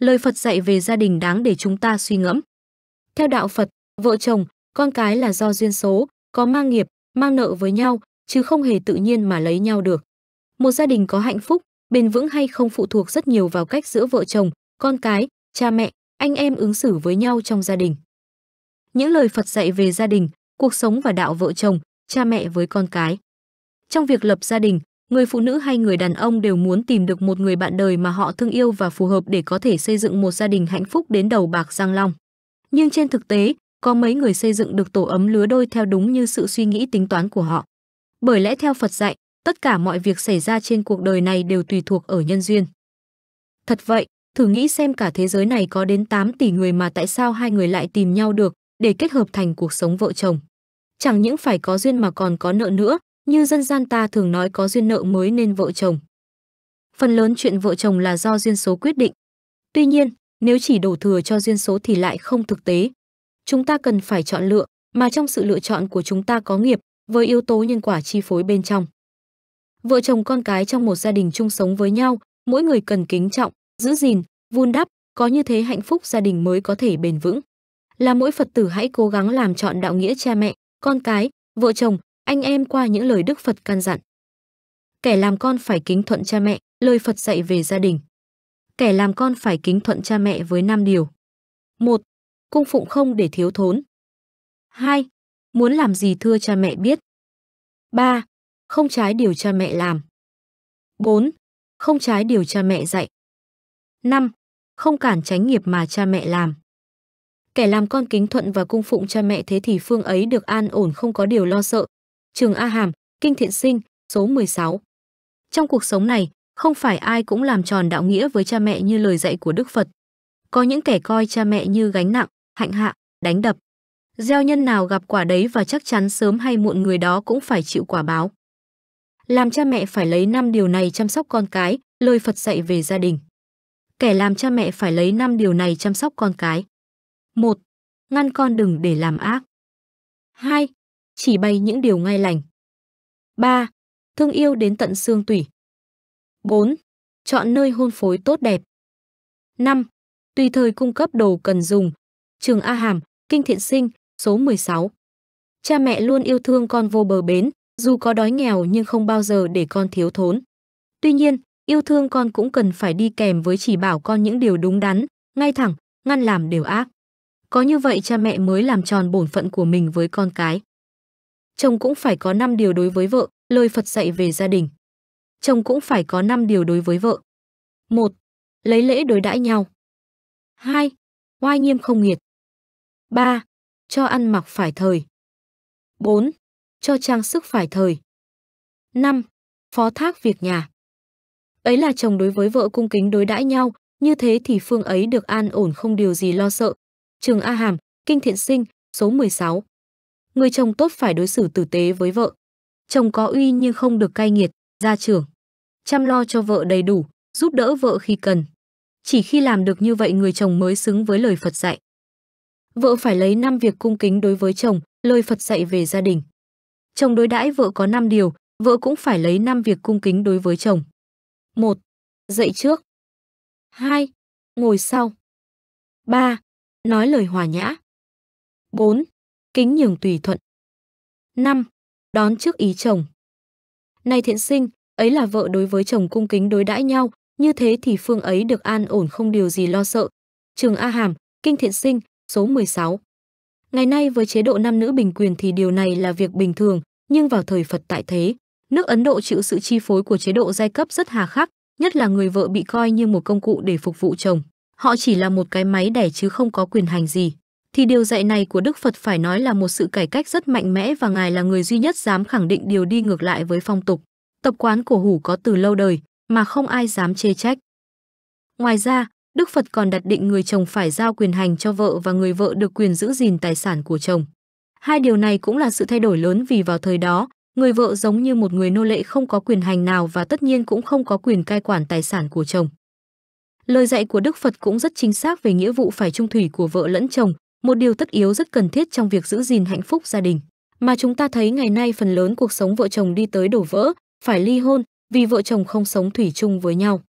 lời Phật dạy về gia đình đáng để chúng ta suy ngẫm. Theo đạo Phật, vợ chồng, con cái là do duyên số, có mang nghiệp, mang nợ với nhau, chứ không hề tự nhiên mà lấy nhau được. Một gia đình có hạnh phúc, bền vững hay không phụ thuộc rất nhiều vào cách giữa vợ chồng, con cái, cha mẹ, anh em ứng xử với nhau trong gia đình. Những lời Phật dạy về gia đình, cuộc sống và đạo vợ chồng, cha mẹ với con cái. Trong việc lập gia đình, người phụ nữ hay người đàn ông đều muốn tìm được một người bạn đời mà họ thương yêu và phù hợp để có thể xây dựng một gia đình hạnh phúc đến đầu bạc răng long. Nhưng trên thực tế, có mấy người xây dựng được tổ ấm lứa đôi theo đúng như sự suy nghĩ tính toán của họ. Bởi lẽ theo Phật dạy, tất cả mọi việc xảy ra trên cuộc đời này đều tùy thuộc ở nhân duyên. Thật vậy, thử nghĩ xem cả thế giới này có đến 8 tỷ người mà tại sao hai người lại tìm nhau được để kết hợp thành cuộc sống vợ chồng. Chẳng những phải có duyên mà còn có nợ nữa, như dân gian ta thường nói có duyên nợ mới nên vợ chồng. Phần lớn chuyện vợ chồng là do duyên số quyết định. Tuy nhiên, nếu chỉ đổ thừa cho duyên số thì lại không thực tế. Chúng ta cần phải chọn lựa, mà trong sự lựa chọn của chúng ta có nghiệp, với yếu tố nhân quả chi phối bên trong. Vợ chồng con cái trong một gia đình chung sống với nhau, mỗi người cần kính trọng, giữ gìn, vun đắp, có như thế hạnh phúc gia đình mới có thể bền vững. Là mỗi Phật tử hãy cố gắng làm chọn đạo nghĩa cha mẹ, con cái, vợ chồng, anh em qua những lời Đức Phật căn dặn. Kẻ làm con phải kính thuận cha mẹ, lời Phật dạy về gia đình. Kẻ làm con phải kính thuận cha mẹ với năm điều. một, Cung phụng không để thiếu thốn. 2. Muốn làm gì thưa cha mẹ biết. 3. Không trái điều cha mẹ làm. 4. Không trái điều cha mẹ dạy. 5. Không cản tránh nghiệp mà cha mẹ làm. Kẻ làm con kính thuận và cung phụng cha mẹ thế thì phương ấy được an ổn không có điều lo sợ, Trường A Hàm, Kinh Thiện Sinh, số 16. Trong cuộc sống này, không phải ai cũng làm tròn đạo nghĩa với cha mẹ như lời dạy của Đức Phật. Có những kẻ coi cha mẹ như gánh nặng, hạnh hạ, đánh đập. Gieo nhân nào gặp quả đấy và chắc chắn sớm hay muộn người đó cũng phải chịu quả báo. Làm cha mẹ phải lấy năm điều này chăm sóc con cái, lời Phật dạy về gia đình. Kẻ làm cha mẹ phải lấy năm điều này chăm sóc con cái. 1. Ngăn con đừng để làm ác. 2 chỉ bày những điều ngay lành. 3. Thương yêu đến tận xương tủy. 4. Chọn nơi hôn phối tốt đẹp. 5. Tùy thời cung cấp đồ cần dùng. Trường A Hàm, Kinh Thiện Sinh, số 16. Cha mẹ luôn yêu thương con vô bờ bến, dù có đói nghèo nhưng không bao giờ để con thiếu thốn. Tuy nhiên, yêu thương con cũng cần phải đi kèm với chỉ bảo con những điều đúng đắn, ngay thẳng, ngăn làm điều ác. Có như vậy cha mẹ mới làm tròn bổn phận của mình với con cái chồng cũng phải có năm điều đối với vợ, lời Phật dạy về gia đình. Chồng cũng phải có năm điều đối với vợ. 1. Lấy lễ đối đãi nhau. 2. Oai nghiêm không nghiệt. 3. Cho ăn mặc phải thời. 4. Cho trang sức phải thời. 5. Phó thác việc nhà. Ấy là chồng đối với vợ cung kính đối đãi nhau, như thế thì phương ấy được an ổn không điều gì lo sợ. Trường A Hàm, Kinh Thiện Sinh, số 16 người chồng tốt phải đối xử tử tế với vợ. Chồng có uy nhưng không được cay nghiệt, gia trưởng. Chăm lo cho vợ đầy đủ, giúp đỡ vợ khi cần. Chỉ khi làm được như vậy người chồng mới xứng với lời Phật dạy. Vợ phải lấy năm việc cung kính đối với chồng, lời Phật dạy về gia đình. Chồng đối đãi vợ có năm điều, vợ cũng phải lấy năm việc cung kính đối với chồng. 1. Dậy trước. 2. Ngồi sau. 3. Nói lời hòa nhã. 4. Kính nhường tùy thuận. 5. Đón trước ý chồng. Nay thiện sinh, ấy là vợ đối với chồng cung kính đối đãi nhau, như thế thì phương ấy được an ổn không điều gì lo sợ. Trường A Hàm, Kinh Thiện Sinh, số 16. Ngày nay với chế độ nam nữ bình quyền thì điều này là việc bình thường, nhưng vào thời Phật tại thế, nước Ấn Độ chịu sự chi phối của chế độ giai cấp rất hà khắc, nhất là người vợ bị coi như một công cụ để phục vụ chồng. Họ chỉ là một cái máy đẻ chứ không có quyền hành gì thì điều dạy này của Đức Phật phải nói là một sự cải cách rất mạnh mẽ và Ngài là người duy nhất dám khẳng định điều đi ngược lại với phong tục. Tập quán của hủ có từ lâu đời mà không ai dám chê trách. Ngoài ra, Đức Phật còn đặt định người chồng phải giao quyền hành cho vợ và người vợ được quyền giữ gìn tài sản của chồng. Hai điều này cũng là sự thay đổi lớn vì vào thời đó, người vợ giống như một người nô lệ không có quyền hành nào và tất nhiên cũng không có quyền cai quản tài sản của chồng. Lời dạy của Đức Phật cũng rất chính xác về nghĩa vụ phải trung thủy của vợ lẫn chồng, một điều tất yếu rất cần thiết trong việc giữ gìn hạnh phúc gia đình. Mà chúng ta thấy ngày nay phần lớn cuộc sống vợ chồng đi tới đổ vỡ, phải ly hôn vì vợ chồng không sống thủy chung với nhau.